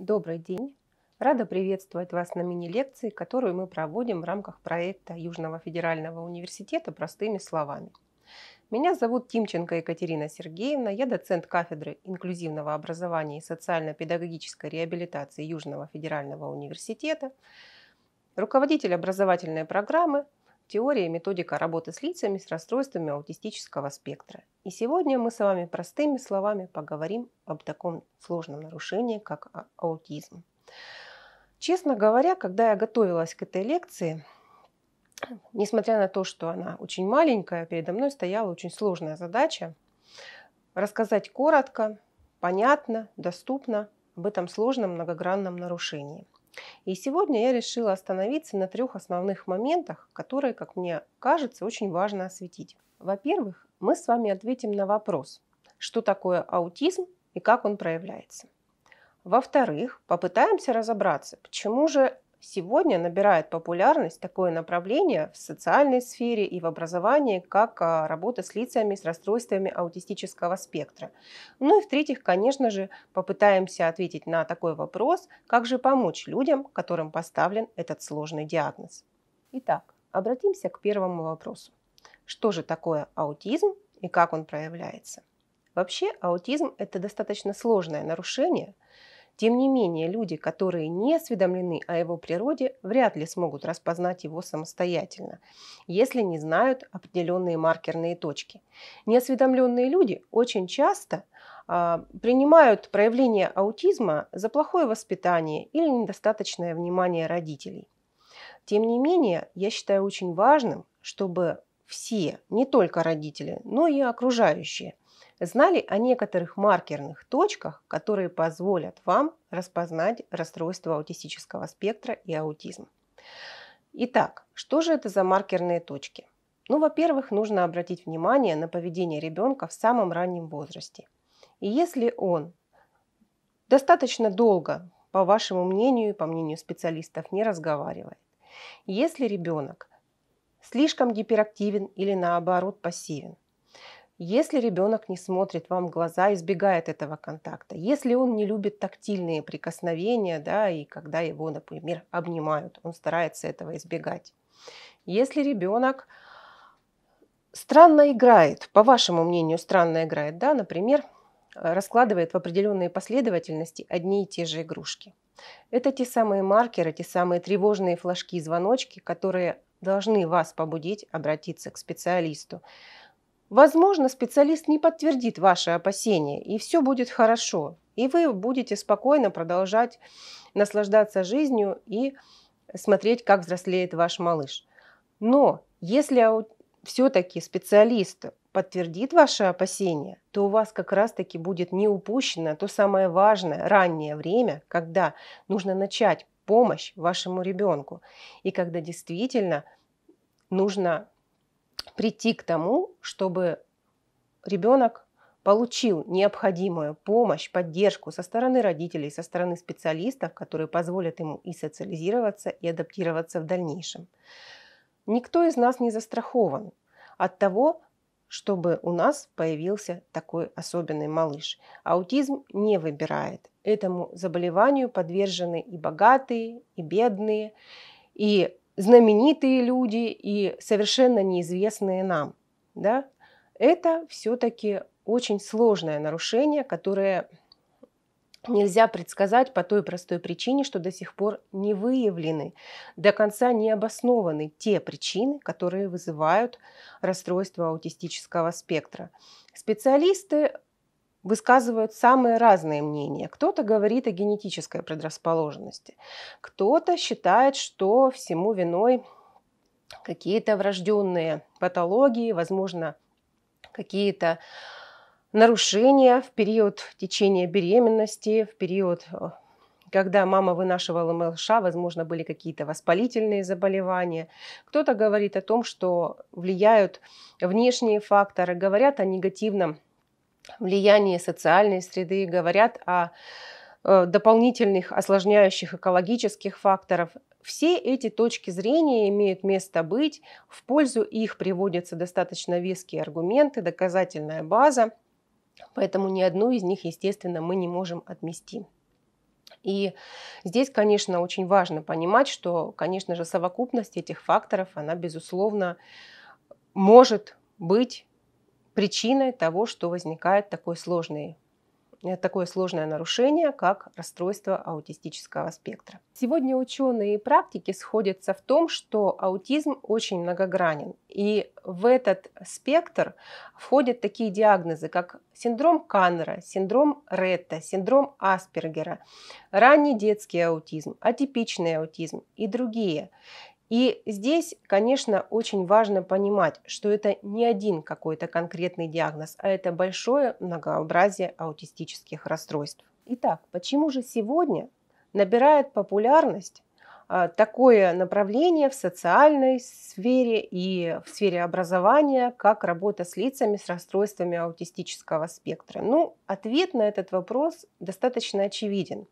Добрый день! Рада приветствовать вас на мини-лекции, которую мы проводим в рамках проекта Южного федерального университета «Простыми словами». Меня зовут Тимченко Екатерина Сергеевна, я доцент кафедры инклюзивного образования и социально-педагогической реабилитации Южного федерального университета, руководитель образовательной программы теория и методика работы с лицами с расстройствами аутистического спектра. И сегодня мы с вами простыми словами поговорим об таком сложном нарушении, как а, аутизм. Честно говоря, когда я готовилась к этой лекции, несмотря на то, что она очень маленькая, передо мной стояла очень сложная задача рассказать коротко, понятно, доступно об этом сложном многогранном нарушении – и сегодня я решила остановиться на трех основных моментах, которые, как мне кажется, очень важно осветить. Во-первых, мы с вами ответим на вопрос, что такое аутизм и как он проявляется. Во-вторых, попытаемся разобраться, почему же Сегодня набирает популярность такое направление в социальной сфере и в образовании, как а, работа с лицами с расстройствами аутистического спектра. Ну и в-третьих, конечно же, попытаемся ответить на такой вопрос, как же помочь людям, которым поставлен этот сложный диагноз. Итак, обратимся к первому вопросу. Что же такое аутизм и как он проявляется? Вообще аутизм – это достаточно сложное нарушение – тем не менее, люди, которые не осведомлены о его природе, вряд ли смогут распознать его самостоятельно, если не знают определенные маркерные точки. Неосведомленные люди очень часто а, принимают проявление аутизма за плохое воспитание или недостаточное внимание родителей. Тем не менее, я считаю очень важным, чтобы все, не только родители, но и окружающие, Знали о некоторых маркерных точках, которые позволят вам распознать расстройство аутистического спектра и аутизм. Итак, что же это за маркерные точки? Ну, во-первых, нужно обратить внимание на поведение ребенка в самом раннем возрасте. И если он достаточно долго, по вашему мнению и по мнению специалистов, не разговаривает, если ребенок слишком гиперактивен или наоборот пассивен, если ребенок не смотрит вам в глаза, избегает этого контакта, если он не любит тактильные прикосновения, да, и когда его, например, обнимают, он старается этого избегать. Если ребенок странно играет, по вашему мнению, странно играет, да, например, раскладывает в определенные последовательности одни и те же игрушки. Это те самые маркеры, те самые тревожные флажки звоночки, которые должны вас побудить обратиться к специалисту, Возможно, специалист не подтвердит ваши опасения, и все будет хорошо. И вы будете спокойно продолжать наслаждаться жизнью и смотреть, как взрослеет ваш малыш. Но если а все-таки специалист подтвердит ваши опасения, то у вас как раз-таки будет не упущено то самое важное раннее время, когда нужно начать помощь вашему ребенку и когда действительно нужно прийти к тому, чтобы ребенок получил необходимую помощь, поддержку со стороны родителей, со стороны специалистов, которые позволят ему и социализироваться, и адаптироваться в дальнейшем. Никто из нас не застрахован от того, чтобы у нас появился такой особенный малыш. Аутизм не выбирает. Этому заболеванию подвержены и богатые, и бедные, и знаменитые люди и совершенно неизвестные нам. Да? Это все-таки очень сложное нарушение, которое нельзя предсказать по той простой причине, что до сих пор не выявлены, до конца не обоснованы те причины, которые вызывают расстройство аутистического спектра. Специалисты высказывают самые разные мнения. Кто-то говорит о генетической предрасположенности, кто-то считает, что всему виной какие-то врожденные патологии, возможно, какие-то нарушения в период течения беременности, в период, э, когда мама вынашивала малыша, возможно, были какие-то воспалительные заболевания. Кто-то говорит о том, что влияют внешние факторы, говорят о негативном влияние социальной среды, говорят о э, дополнительных осложняющих экологических факторов. Все эти точки зрения имеют место быть, в пользу их приводятся достаточно веские аргументы, доказательная база, поэтому ни одну из них, естественно, мы не можем отмести. И здесь, конечно, очень важно понимать, что, конечно же, совокупность этих факторов, она, безусловно, может быть причиной того, что возникает такой сложный э, такое сложное нарушение, как расстройство аутистического спектра. Сегодня ученые и практики сходятся в том, что аутизм очень многогранен. И в этот спектр входят такие диагнозы, как синдром Каннера, синдром Ретта, синдром Аспергера, ранний детский аутизм, атипичный аутизм и другие. И здесь, конечно, очень важно понимать, что это не один какой-то конкретный диагноз, а это большое многообразие аутистических расстройств. Итак, почему же сегодня набирает популярность а, такое направление в социальной сфере и в сфере образования, как работа с лицами с расстройствами аутистического спектра? Ну, ответ на этот вопрос достаточно очевиден.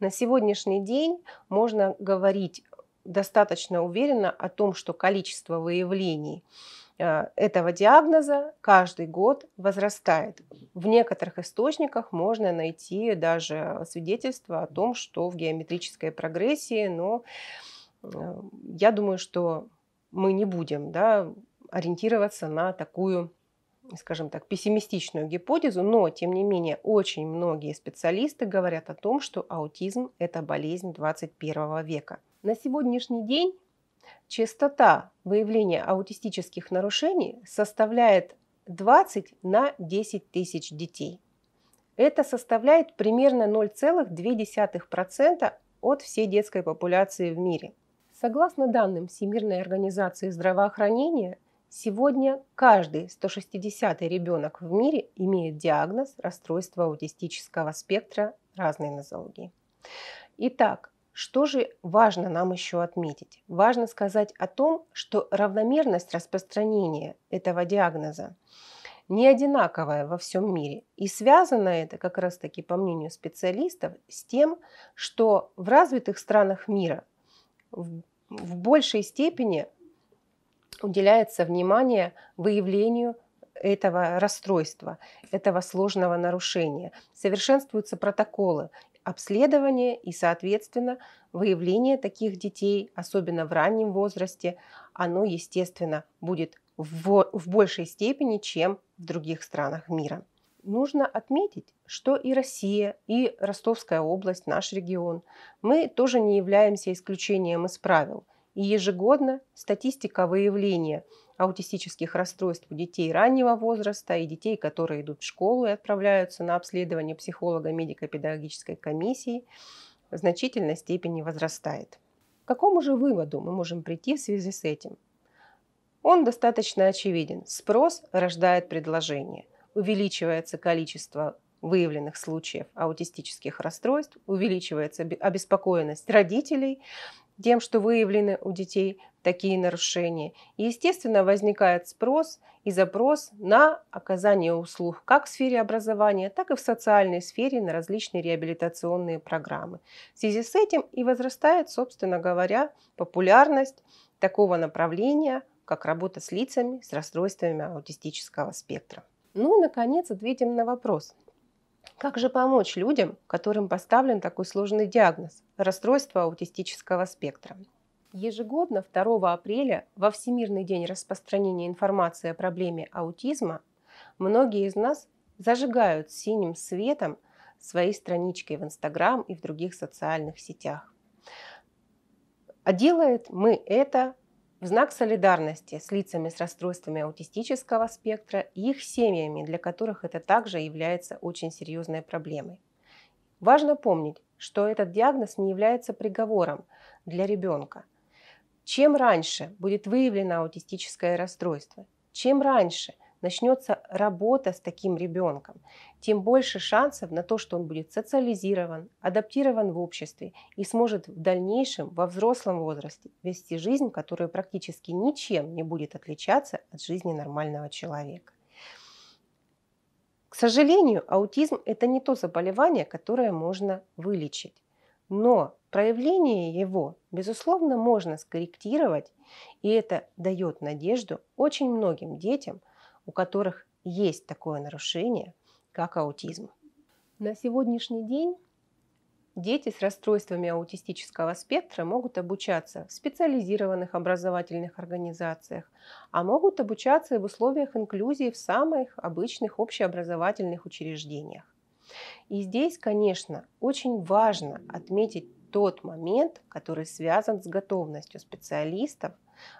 На сегодняшний день можно говорить достаточно уверена о том, что количество выявлений э, этого диагноза каждый год возрастает. В некоторых источниках можно найти даже свидетельство о том, что в геометрической прогрессии, но э, я думаю, что мы не будем да, ориентироваться на такую скажем так, пессимистичную гипотезу, но, тем не менее, очень многие специалисты говорят о том, что аутизм – это болезнь 21 века – на сегодняшний день частота выявления аутистических нарушений составляет 20 на 10 тысяч детей. Это составляет примерно 0,2% от всей детской популяции в мире. Согласно данным Всемирной организации здравоохранения, сегодня каждый 160 ребенок в мире имеет диагноз расстройства аутистического спектра разной нозологии. Итак, что же важно нам еще отметить? Важно сказать о том, что равномерность распространения этого диагноза не одинаковая во всем мире. И связано это как раз-таки, по мнению специалистов, с тем, что в развитых странах мира в, в большей степени уделяется внимание выявлению этого расстройства, этого сложного нарушения. Совершенствуются протоколы обследование и, соответственно, выявление таких детей, особенно в раннем возрасте, оно, естественно, будет в, в большей степени, чем в других странах мира. Нужно отметить, что и Россия, и Ростовская область, наш регион, мы тоже не являемся исключением из правил. И ежегодно статистика выявления – аутистических расстройств у детей раннего возраста и детей, которые идут в школу и отправляются на обследование психолога медико-педагогической комиссии, в значительной степени возрастает. К какому же выводу мы можем прийти в связи с этим? Он достаточно очевиден. Спрос рождает предложение. Увеличивается количество выявленных случаев аутистических расстройств, увеличивается обеспокоенность родителей тем, что выявлены у детей такие нарушения. И, естественно, возникает спрос и запрос на оказание услуг как в сфере образования, так и в социальной сфере на различные реабилитационные программы. В связи с этим и возрастает, собственно говоря, популярность такого направления, как работа с лицами с расстройствами аутистического спектра. Ну и, наконец, ответим на вопрос. Как же помочь людям, которым поставлен такой сложный диагноз – расстройство аутистического спектра? Ежегодно 2 апреля во Всемирный день распространения информации о проблеме аутизма многие из нас зажигают синим светом свои странички в Инстаграм и в других социальных сетях. А делает мы это в знак солидарности с лицами с расстройствами аутистического спектра и их семьями, для которых это также является очень серьезной проблемой. Важно помнить, что этот диагноз не является приговором для ребенка – чем раньше будет выявлено аутистическое расстройство, чем раньше начнется работа с таким ребенком, тем больше шансов на то, что он будет социализирован, адаптирован в обществе и сможет в дальнейшем, во взрослом возрасте, вести жизнь, которая практически ничем не будет отличаться от жизни нормального человека. К сожалению, аутизм – это не то заболевание, которое можно вылечить. Но проявление его, безусловно, можно скорректировать, и это дает надежду очень многим детям, у которых есть такое нарушение, как аутизм. На сегодняшний день дети с расстройствами аутистического спектра могут обучаться в специализированных образовательных организациях, а могут обучаться и в условиях инклюзии в самых обычных общеобразовательных учреждениях. И здесь, конечно, очень важно отметить тот момент, который связан с готовностью специалистов,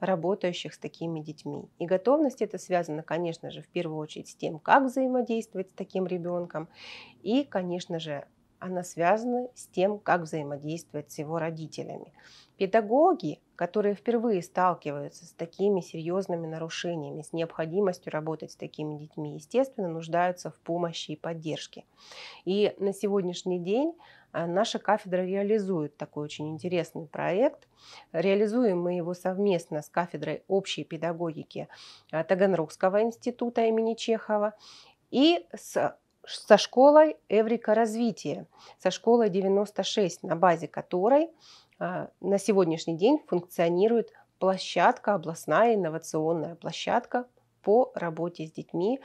работающих с такими детьми. И готовность это связана, конечно же, в первую очередь с тем, как взаимодействовать с таким ребенком и, конечно же, она связана с тем, как взаимодействовать с его родителями. Педагоги, которые впервые сталкиваются с такими серьезными нарушениями, с необходимостью работать с такими детьми, естественно, нуждаются в помощи и поддержке. И на сегодняшний день а, наша кафедра реализует такой очень интересный проект. Реализуем мы его совместно с кафедрой общей педагогики а, Таганрогского института имени Чехова и с со школой Эврика развития, со школой 96, на базе которой а, на сегодняшний день функционирует площадка, областная инновационная площадка по работе с детьми,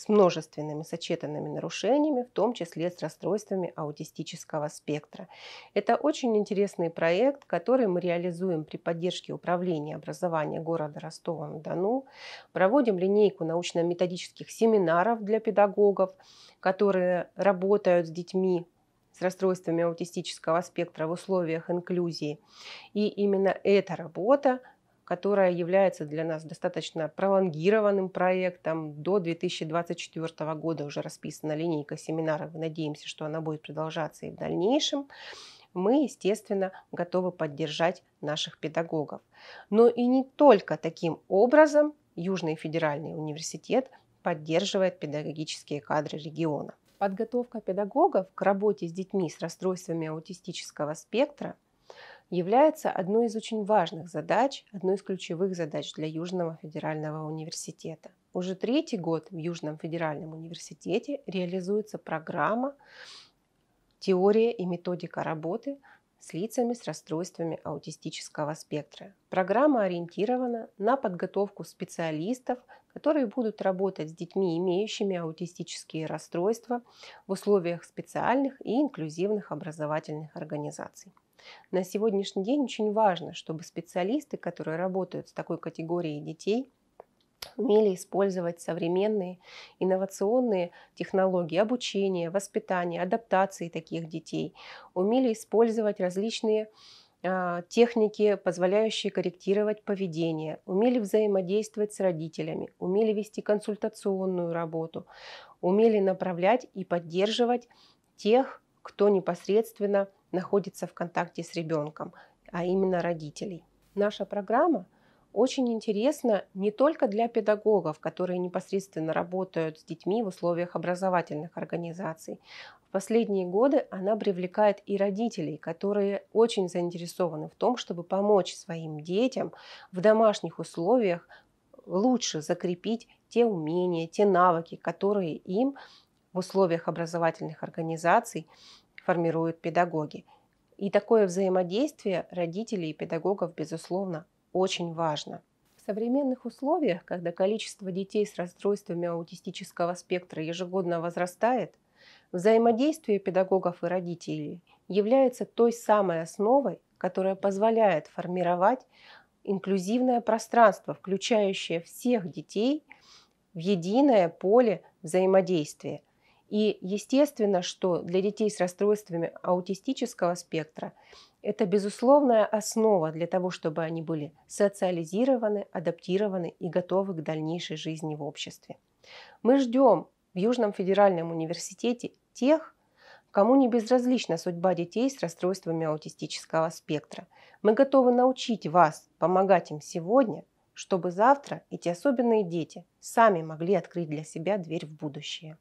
с множественными сочетанными нарушениями, в том числе с расстройствами аутистического спектра. Это очень интересный проект, который мы реализуем при поддержке Управления образования города Ростова-на-Дону. Проводим линейку научно-методических семинаров для педагогов, которые работают с детьми с расстройствами аутистического спектра в условиях инклюзии. И именно эта работа которая является для нас достаточно пролонгированным проектом. До 2024 года уже расписана линейка семинаров. Надеемся, что она будет продолжаться и в дальнейшем мы, естественно, готовы поддержать наших педагогов. Но и не только таким образом Южный федеральный университет поддерживает педагогические кадры региона. Подготовка педагогов к работе с детьми с расстройствами аутистического спектра – является одной из очень важных задач, одной из ключевых задач для Южного федерального университета. Уже третий год в Южном федеральном университете реализуется программа «Теория и методика работы с лицами с расстройствами аутистического спектра. Программа ориентирована на подготовку специалистов, которые будут работать с детьми, имеющими аутистические расстройства в условиях специальных и инклюзивных образовательных организаций. На сегодняшний день очень важно, чтобы специалисты, которые работают с такой категорией детей, умели использовать современные инновационные технологии обучения, воспитания, адаптации таких детей, умели использовать различные а, техники, позволяющие корректировать поведение, умели взаимодействовать с родителями, умели вести консультационную работу, умели направлять и поддерживать тех, кто непосредственно находится в контакте с ребенком, а именно родителей. Наша программа очень интересна не только для педагогов, которые непосредственно работают с детьми в условиях образовательных организаций. В последние годы она привлекает и родителей, которые очень заинтересованы в том, чтобы помочь своим детям в домашних условиях лучше закрепить те умения, те навыки, которые им в условиях образовательных организаций формируют педагоги. И такое взаимодействие родителей и педагогов, безусловно, очень важно. В современных условиях, когда количество детей с расстройствами аутистического спектра ежегодно возрастает, взаимодействие педагогов и родителей является той самой основой, которая позволяет формировать инклюзивное пространство, включающее всех детей в единое поле взаимодействия – и естественно, что для детей с расстройствами аутистического спектра это безусловная основа для того, чтобы они были социализированы, адаптированы и готовы к дальнейшей жизни в обществе. Мы ждем в Южном федеральном университете тех, кому не безразлична судьба детей с расстройствами аутистического спектра. Мы готовы научить вас помогать им сегодня, чтобы завтра эти особенные дети сами могли открыть для себя дверь в будущее.